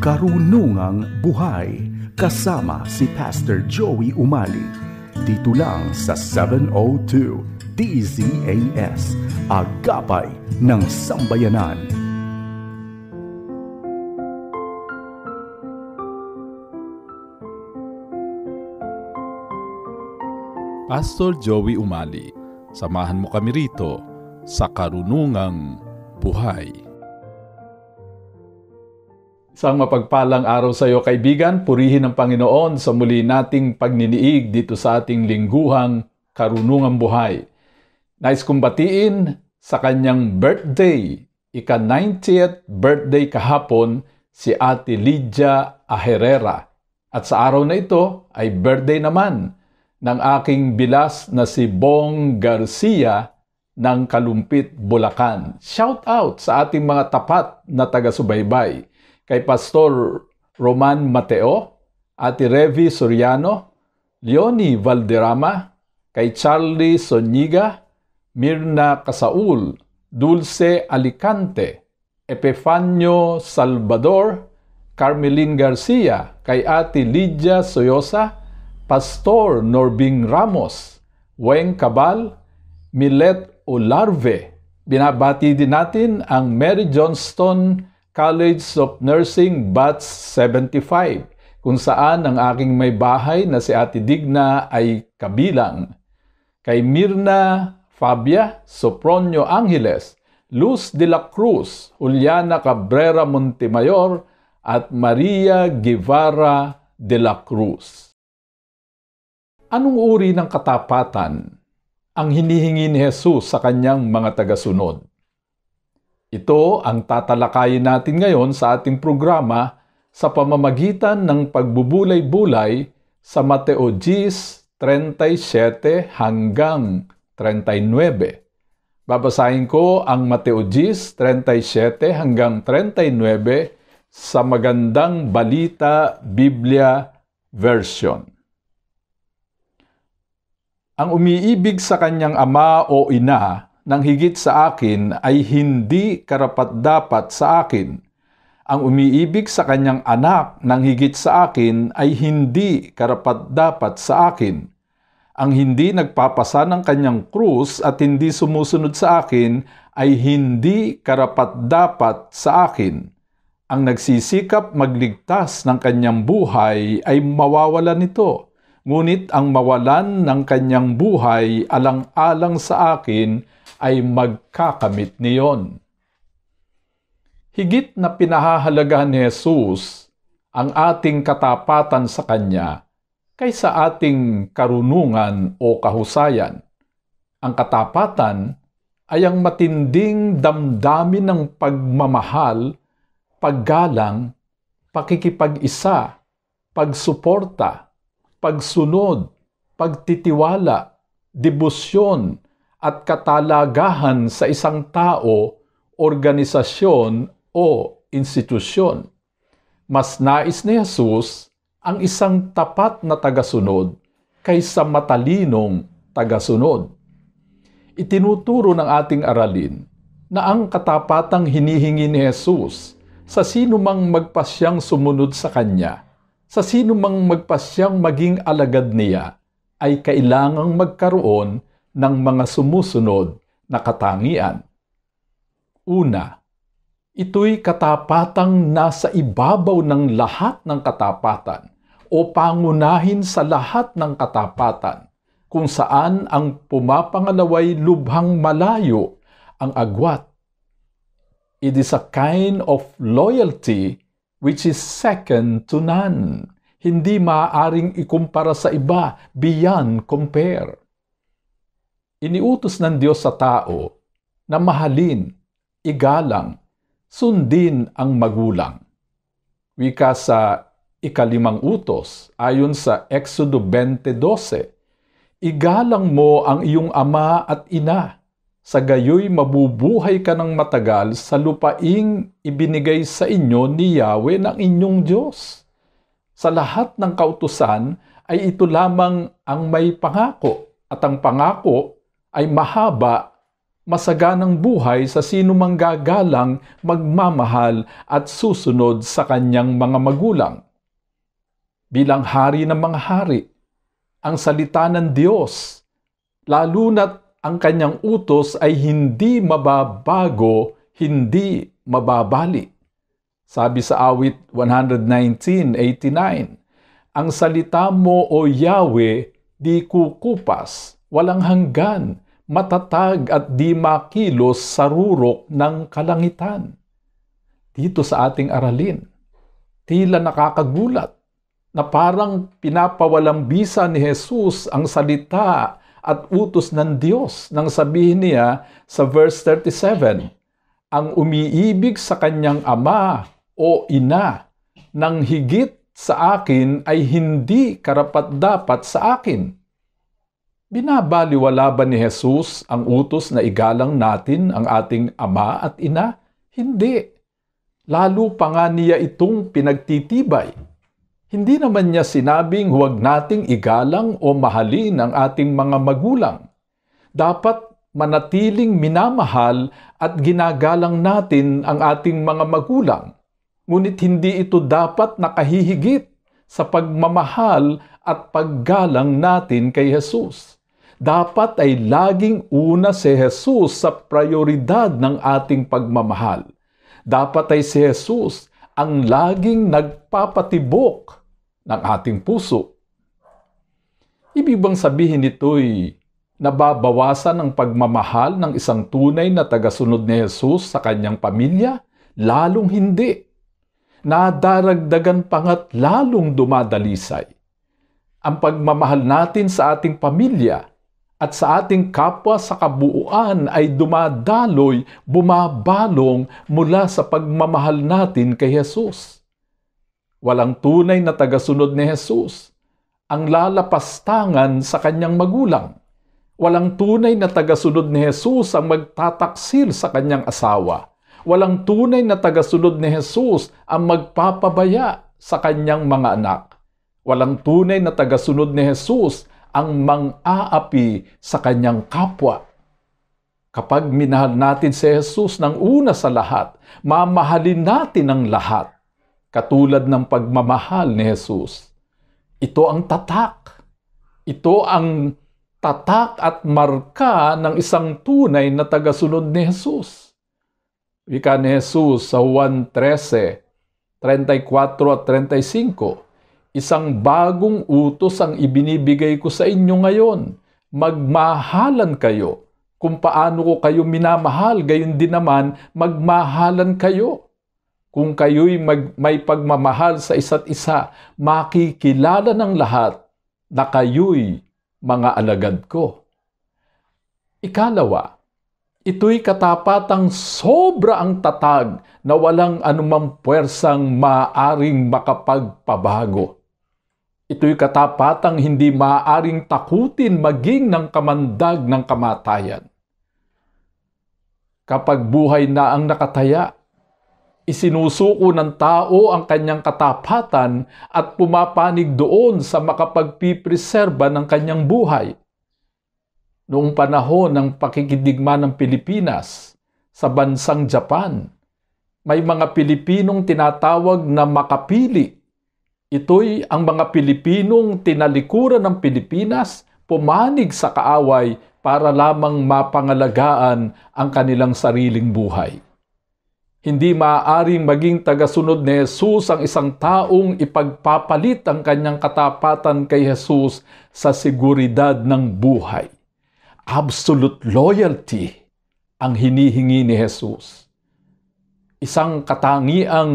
Karunungang Buhay kasama si Pastor Joey Umali dito lang sa 702 DZAS Agapay ng Sambayanan Pastor Joey Umali, samahan mo kami rito sa Karunungang Buhay. Isang mapagpalang araw sa iyo kaibigan, purihin ng Panginoon sa muli nating pagniniig dito sa ating lingguhang karunungang buhay. Nais nice kong batiin sa kanyang birthday, ika-90th birthday kahapon si Ate Lydia Aherrera. At sa araw na ito ay birthday naman ng aking bilas na si Bong Garcia ng Kalumpit, Bulacan. Shout out sa ating mga tapat na taga-subaybay kay Pastor Roman Mateo, Ate Revi Soriano, Leonie Valderrama, kay Charlie Soniga, Mirna Casaul, Dulce Alicante, Epifanio Salvador, Carmeline Garcia, kay Ate Lydia Soyosa, Pastor Norbing Ramos, Weng Cabal, Milet Olarve. Binabati din natin ang Mary Johnston College of Nursing Batch 75 kung saan ang aking may bahay na si Ate Digna ay kabilang. Kay Mirna Fabia Sopronio Angeles, Luz de la Cruz, Juliana Cabrera Montemayor, at Maria Guevara de la Cruz. Anong uri ng katapatan ang hinihingi ni Jesus sa kanyang mga tagasunod? Ito ang tatalakayin natin ngayon sa ating programa sa pamamagitan ng pagbubulay-bulay sa Mateo 10:37 hanggang 39. Babasahin ko ang Mateo 10:37 hanggang 39 sa Magandang Balita Biblia Version. Ang umiibig sa kanyang ama o ina ng higit sa akin ay hindi karapat-dapat sa akin. Ang umiibig sa kanyang anak ng higit sa akin ay hindi karapat-dapat sa akin. Ang hindi nagpapasa ng kanyang krus at hindi sumusunod sa akin ay hindi karapat-dapat sa akin. Ang nagsisikap magligtas ng kanyang buhay ay mawawala nito ngunit ang mawalan ng kanyang buhay alang-alang sa akin ay magkakamit niyon. Higit na pinahahalagahan ni Jesus ang ating katapatan sa Kanya kaysa ating karunungan o kahusayan. Ang katapatan ay ang matinding damdamin ng pagmamahal, paggalang, pakikipag-isa, pagsuporta, pagsunod, pagtitiwala, debosyon, at katalagahan sa isang tao, organisasyon o institusyon. Mas nais ni Jesus ang isang tapat na tagasunod kaysa matalinong tagasunod. Itinuturo ng ating aralin na ang katapatang hinihingi ni Jesus sa sinumang magpasyang sumunod sa Kanya – sa sino mang magpasyang maging alagad niya ay kailangang magkaroon ng mga sumusunod na katangian. Una, ito'y katapatang nasa ibabaw ng lahat ng katapatan o pangunahin sa lahat ng katapatan kung saan ang pumapangalaway lubhang malayo ang agwat. It is a kind of loyalty which is second to none. Hindi maaaring ikumpara sa iba, beyond compare. Iniutos ng Diyos sa tao na mahalin, igalang, sundin ang magulang. Wika sa ikalimang utos, ayon sa Exodo 20.12, Igalang mo ang iyong ama at ina sa gayoy mabubuhay ka ng matagal sa lupaing ibinigay sa inyo ni Yahweh ng inyong Diyos. Sa lahat ng kautusan ay ito lamang ang may pangako at ang pangako ay mahaba, masaganang buhay sa sino mang gagalang, magmamahal at susunod sa kanyang mga magulang. Bilang hari ng mga hari, ang salita ng Diyos, lalo na't ang kanyang utos ay hindi mababago, hindi mababali. Sabi sa awit 119.89, Ang salita mo o Yahweh di kukupas, walang hanggan, matatag at di makilos sa rurok ng kalangitan. Dito sa ating aralin, tila nakakagulat na parang pinapawalang bisa ni Jesus ang salita at utos ng Diyos nang sabihin niya sa verse 37, ang umiibig sa kanyang ama o ina nang higit sa akin ay hindi karapat-dapat sa akin. Binabaliwala ba ni Jesus ang utos na igalang natin ang ating ama at ina? Hindi. Lalo pa nga niya itong pinagtitibay. Hindi naman niya sinabing huwag nating igalang o mahalin ang ating mga magulang. Dapat manatiling minamahal at ginagalang natin ang ating mga magulang. Ngunit hindi ito dapat nakahihigit sa pagmamahal at paggalang natin kay Jesus. Dapat ay laging una si Jesus sa prioridad ng ating pagmamahal. Dapat ay si Jesus ang laging nagpapatibok ng ating puso. Ibig bang sabihin nito'y nababawasan ang pagmamahal ng isang tunay na tagasunod ni Jesus sa kanyang pamilya? Lalong hindi. Nadaragdagan pangat lalong dumadalisay. Ang pagmamahal natin sa ating pamilya at sa ating kapwa sa kabuuan ay dumadaloy, bumabalong mula sa pagmamahal natin kay Jesus. Walang tunay na tagasunod ni Jesus ang lalapastangan sa kanyang magulang. Walang tunay na tagasunod ni Jesus ang magtataksil sa kanyang asawa. Walang tunay na tagasunod ni Jesus ang magpapabaya sa kanyang mga anak. Walang tunay na tagasunod ni Jesus ang mang-aapi sa kanyang kapwa. Kapag minahal natin si Jesus ng una sa lahat, mamahalin natin ang lahat katulad ng pagmamahal ni Jesus. Ito ang tatak. Ito ang tatak at marka ng isang tunay na tagasunod ni Jesus. Wika ni Jesus sa Juan 13, 34 at 35, Isang bagong utos ang ibinibigay ko sa inyo ngayon. Magmahalan kayo kung paano ko kayo minamahal, gayon din naman magmahalan kayo. Kung kayo'y mag, may pagmamahal sa isa't isa, makikilala ng lahat na kayo'y mga alagad ko. Ikalawa, ito'y katapatang sobra ang tatag na walang anumang puwersang maaring makapagpabago. Ito'y katapatang hindi maaring takutin maging ng kamandag ng kamatayan. Kapag buhay na ang nakataya, Isinusuko ng tao ang kanyang katapatan at pumapanig doon sa makapagpipreserba ng kanyang buhay. Noong panahon ng pakikidigma ng Pilipinas sa bansang Japan, may mga Pilipinong tinatawag na makapili. Ito'y ang mga Pilipinong tinalikuran ng Pilipinas pumanig sa kaaway para lamang mapangalagaan ang kanilang sariling buhay. Hindi maaaring maging tagasunod ni Jesus ang isang taong ipagpapalit ang kanyang katapatan kay Jesus sa seguridad ng buhay. Absolute loyalty ang hinihingi ni Jesus. Isang katangiang,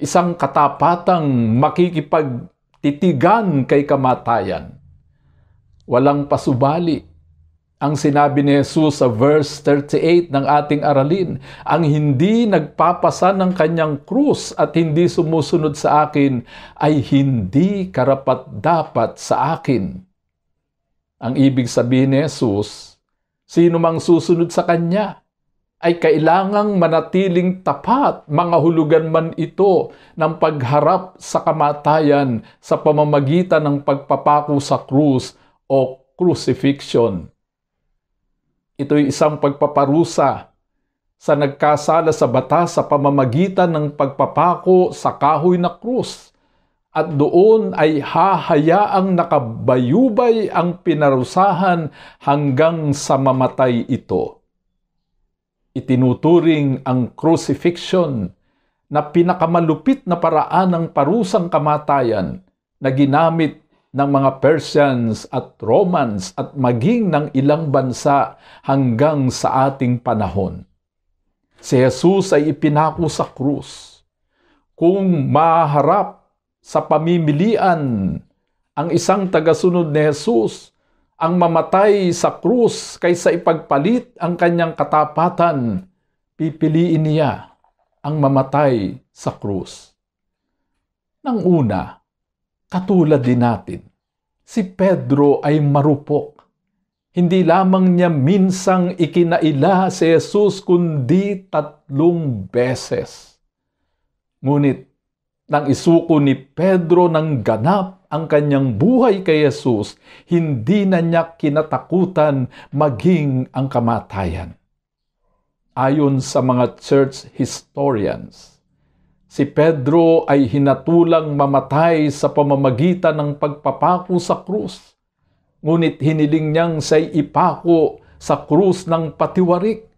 isang katapatang makikipagtitigan kay kamatayan. Walang pasubali ang sinabi ni Jesus sa verse 38 ng ating aralin, ang hindi nagpapasa ng kanyang krus at hindi sumusunod sa akin ay hindi karapat dapat sa akin. Ang ibig sabihin ni Jesus, sino mang susunod sa kanya ay kailangang manatiling tapat, mga hulugan man ito ng pagharap sa kamatayan sa pamamagitan ng pagpapako sa krus o crucifixion Ito'y isang pagpaparusa sa nagkasala sa batas sa pamamagitan ng pagpapako sa kahoy na krus at doon ay hahayaang nakabayubay ang pinarusahan hanggang sa mamatay ito. Itinuturing ang crucifixion na pinakamalupit na paraan ng parusang kamatayan na ginamit ng mga Persians at Romans at maging ng ilang bansa hanggang sa ating panahon. Si Jesus ay ipinako sa krus. Kung maharap sa pamimilian ang isang tagasunod ni Jesus, ang mamatay sa krus kaysa ipagpalit ang kanyang katapatan, pipiliin niya ang mamatay sa krus. Nang una, Katulad din natin, si Pedro ay marupok. Hindi lamang niya minsang ikinaila si Jesus kundi tatlong beses. Ngunit nang isuko ni Pedro ng ganap ang kanyang buhay kay Jesus, hindi na niya kinatakutan maging ang kamatayan. Ayon sa mga church historians, Si Pedro ay hinatulang mamatay sa pamamagitan ng pagpapako sa krus. Ngunit hiniling niyang siya'y ipako sa krus ng patiwarik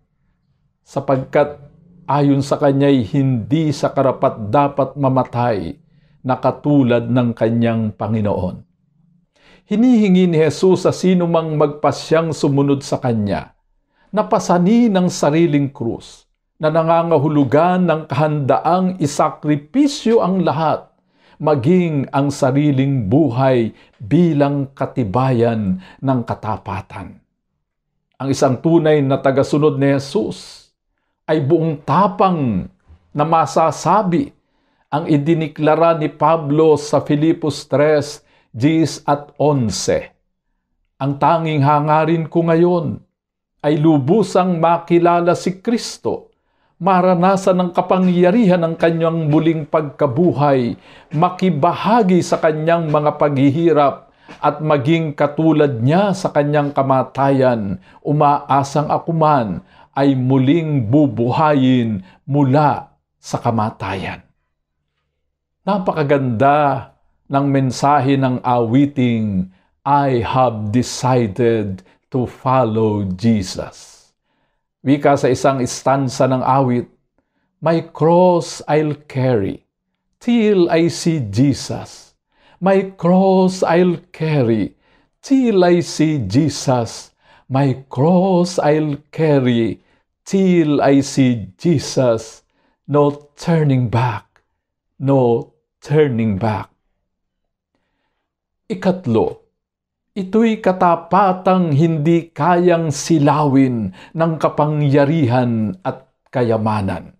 sapagkat ayon sa kanya'y hindi sa karapat dapat mamatay na katulad ng kanyang Panginoon. Hinihingi ni Jesus sa sinumang magpasyang sumunod sa kanya na pasanin ng sariling krus na nangangahulugan ng kahandaang isakripisyo ang lahat, maging ang sariling buhay bilang katibayan ng katapatan. Ang isang tunay na tagasunod ni Jesus ay buong tapang na masasabi ang idiniklara ni Pablo sa Filipos 3, 10 at 11. Ang tanging hangarin ko ngayon ay lubusang makilala si Kristo maranasan ang kapangyarihan ng kanyang buling pagkabuhay, makibahagi sa kanyang mga paghihirap, at maging katulad niya sa kanyang kamatayan, umaasang ako man ay muling bubuhayin mula sa kamatayan. Napakaganda ng mensahe ng awiting, I have decided to follow Jesus. Wika sa isang istansa ng awit, My cross I'll carry till I see Jesus. My cross I'll carry till I see Jesus. My cross I'll carry till I see Jesus. No turning back. No turning back. Ikatlo, Ito'y katapatang hindi kayang silawin ng kapangyarihan at kayamanan.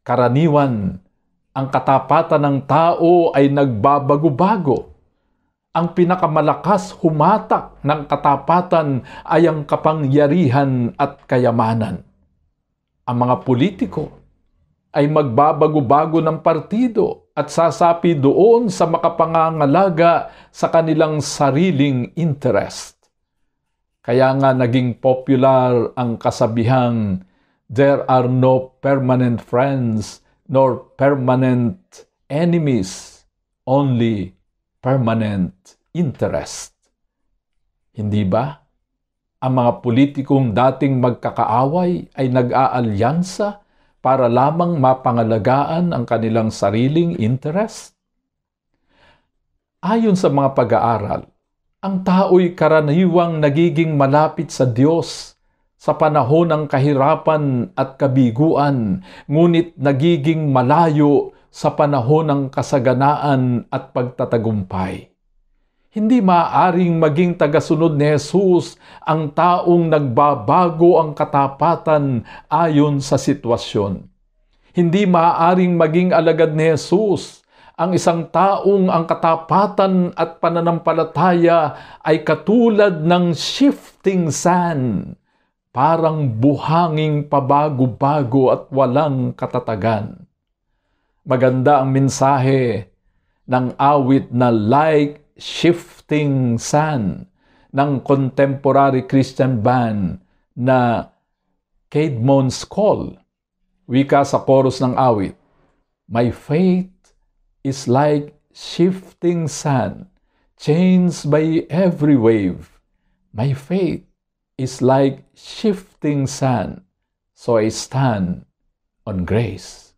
Karaniwan, ang katapatan ng tao ay nagbabago-bago. Ang pinakamalakas humatak ng katapatan ay ang kapangyarihan at kayamanan. Ang mga politiko ay magbabago-bago ng partido at sasapi doon sa makapangangalaga sa kanilang sariling interest. Kaya nga naging popular ang kasabihang there are no permanent friends nor permanent enemies, only permanent interest. Hindi ba? Ang mga politikong dating magkakaaway ay nag-aalyansa para lamang mapangalagaan ang kanilang sariling interest? Ayon sa mga pag-aaral, ang tao'y karaniwang nagiging malapit sa Diyos sa panahon ng kahirapan at kabiguan, ngunit nagiging malayo sa panahon ng kasaganaan at pagtatagumpay. Hindi maaring maging tagasunod ni Jesus ang taong nagbabago ang katapatan ayon sa sitwasyon. Hindi maaring maging alagad ni Jesus ang isang taong ang katapatan at pananampalataya ay katulad ng shifting sand, parang buhanging pabago-bago at walang katatagan. Maganda ang mensahe ng awit na like shifting sun ng contemporary Christian band na Cade Cademon's Call. Wika sa chorus ng awit, My faith is like shifting sun, changed by every wave. My faith is like shifting sun, so I stand on grace.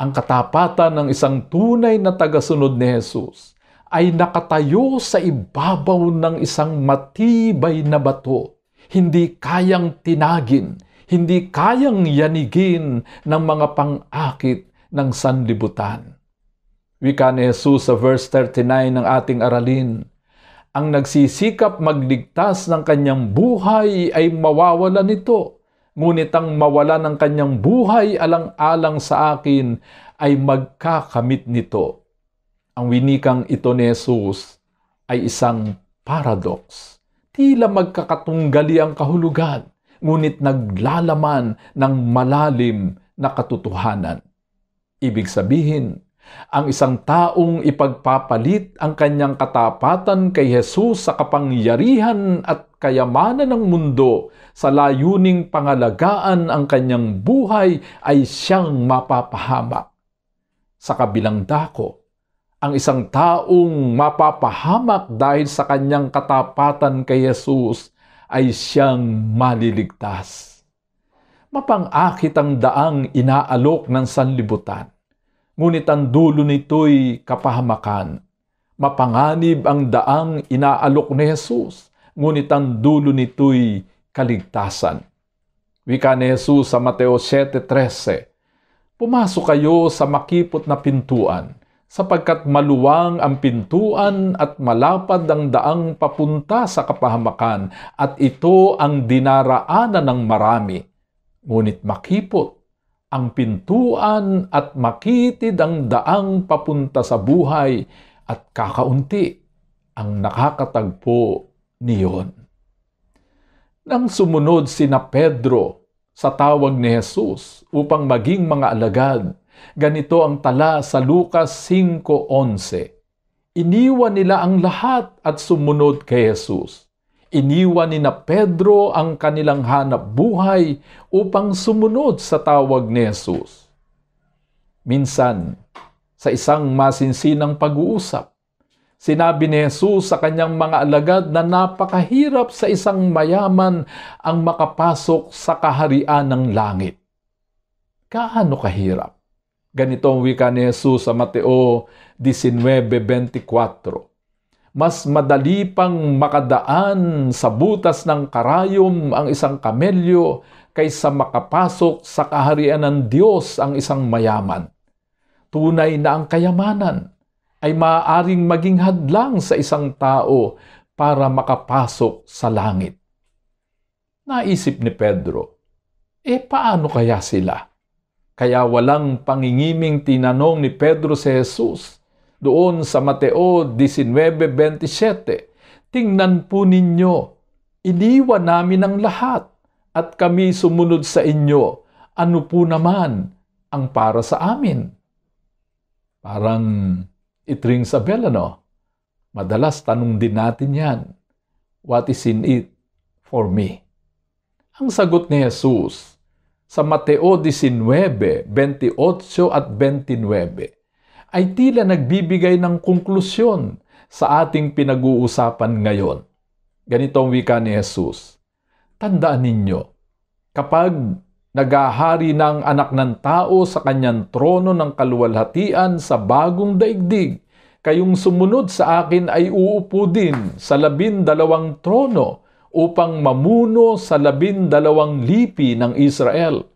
Ang katapatan ng isang tunay na tagasunod ni Jesus ay nakatayo sa ibabaw ng isang matibay na bato, hindi kayang tinagin, hindi kayang yanigin ng mga pang-akit ng sanlibutan. Wika ni Jesus sa verse 39 ng ating aralin, ang nagsisikap magligtas ng kanyang buhay ay mawawala nito, ngunit ang mawala ng kanyang buhay alang-alang sa akin ay magkakamit nito. Ang winikang ito ni Jesus ay isang paradox. Tila magkakatunggali ang kahulugan, ngunit naglalaman ng malalim na katotohanan. Ibig sabihin, ang isang taong ipagpapalit ang kanyang katapatan kay Jesus sa kapangyarihan at kayamanan ng mundo sa layuning pangalagaan ang kanyang buhay ay siyang mapapahamak. Sa kabilang dako, ang isang taong mapapahamak dahil sa kanyang katapatan kay Yesus ay siyang maliligtas. Mapangakit ang daang inaalok ng sanlibutan, ngunit ang dulo nito'y kapahamakan. Mapanganib ang daang inaalok ni Jesus, ngunit ang dulo nito'y kaligtasan. Wika ni Jesus sa Mateo 7.13, Pumasok kayo sa makipot na pintuan, sapagkat maluwang ang pintuan at malapad ang daang papunta sa kapahamakan at ito ang dinaraanan ng marami. Ngunit makipot ang pintuan at makitid ang daang papunta sa buhay at kakaunti ang nakakatagpo niyon. Nang sumunod sina Pedro sa tawag ni Jesus upang maging mga alagad, Ganito ang tala sa Lucas 5.11. Iniwan nila ang lahat at sumunod kay Jesus. Iniwan ni na Pedro ang kanilang hanap buhay upang sumunod sa tawag ni Jesus. Minsan, sa isang masinsinang pag-uusap, Sinabi ni Jesus sa kanyang mga alagad na napakahirap sa isang mayaman ang makapasok sa kaharian ng langit. Kaano kahirap? Ganito ang wika ni Jesus sa Mateo 19.24. Mas madali pang makadaan sa butas ng karayom ang isang kamelyo kaysa makapasok sa kaharian ng Diyos ang isang mayaman. Tunay na ang kayamanan ay maaaring maging hadlang sa isang tao para makapasok sa langit. Naisip ni Pedro, e paano kaya sila? Kaya walang pangingiming tinanong ni Pedro si Jesus doon sa Mateo 19.27. Tingnan po ninyo, iniwan namin ang lahat at kami sumunod sa inyo. Ano po naman ang para sa amin? Parang it rings a bell, ano? Madalas tanong din natin yan. What is in it for me? Ang sagot ni Jesus, sa Mateo 19, 28 at 29 ay tila nagbibigay ng konklusyon sa ating pinag-uusapan ngayon. Ganito ang wika ni Jesus. Tandaan ninyo, kapag nagahari ng anak ng tao sa kanyang trono ng kaluwalhatian sa bagong daigdig. Kayong sumunod sa akin ay uupo din sa labindalawang trono upang mamuno sa labindalawang lipi ng Israel.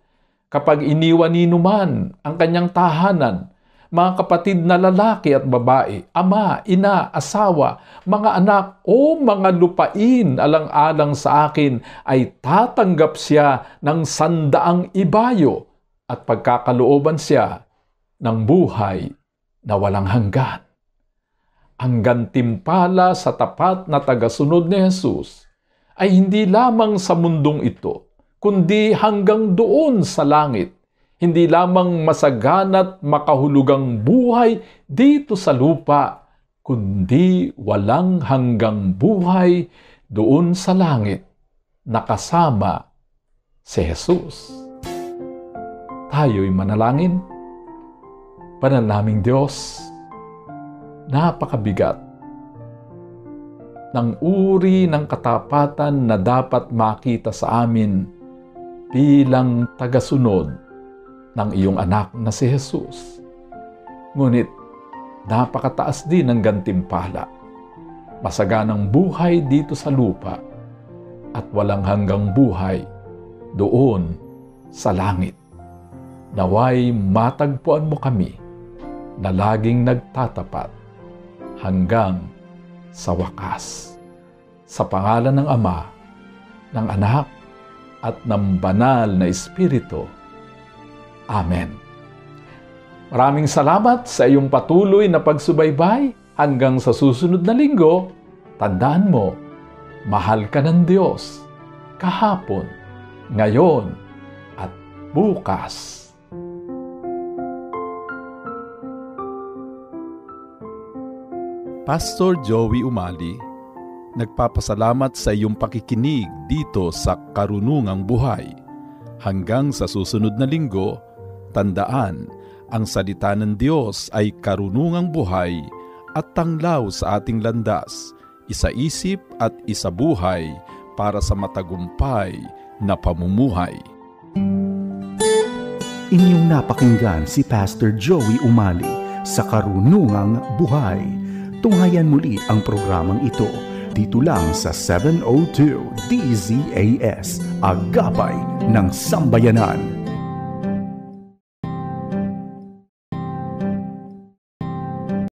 Kapag iniwan ni Numan ang kanyang tahanan, mga kapatid na lalaki at babae, ama, ina, asawa, mga anak o mga lupain alang-alang sa akin ay tatanggap siya ng sandaang ibayo at pagkakalooban siya ng buhay na walang hanggan. Ang gantimpala sa tapat na tagasunod ni Jesus ay hindi lamang sa mundong ito, kundi hanggang doon sa langit. Hindi lamang masagana't makahulugang buhay dito sa lupa, kundi walang hanggang buhay doon sa langit, nakasama si Jesus. Tayo'y manalangin. Panalangin Diyos, napakabigat ng uri ng katapatan na dapat makita sa amin bilang tagasunod ng iyong anak na si Jesus. Ngunit napakataas din ang gantimpala, masaganang buhay dito sa lupa at walang hanggang buhay doon sa langit. Naway matagpuan mo kami na laging nagtatapat hanggang sa wakas. Sa pangalan ng Ama, ng Anak, at ng Banal na Espiritu. Amen. Maraming salamat sa iyong patuloy na pagsubaybay hanggang sa susunod na linggo. Tandaan mo, mahal ka ng Diyos kahapon, ngayon, at bukas. Pastor Joey Umali, nagpapasalamat sa iyong pakikinig dito sa Karunungang Buhay. Hanggang sa susunod na linggo, tandaan, ang salita ng Diyos ay karunungang buhay at tanglaw sa ating landas, isaisip at isabuhay para sa matagumpay na pamumuhay. Inyong napakinggan si Pastor Joey Umali sa Karunungang Buhay tunghayan muli ang programang ito dito lang sa 702 DZAS, Agapay ng Sambayanan.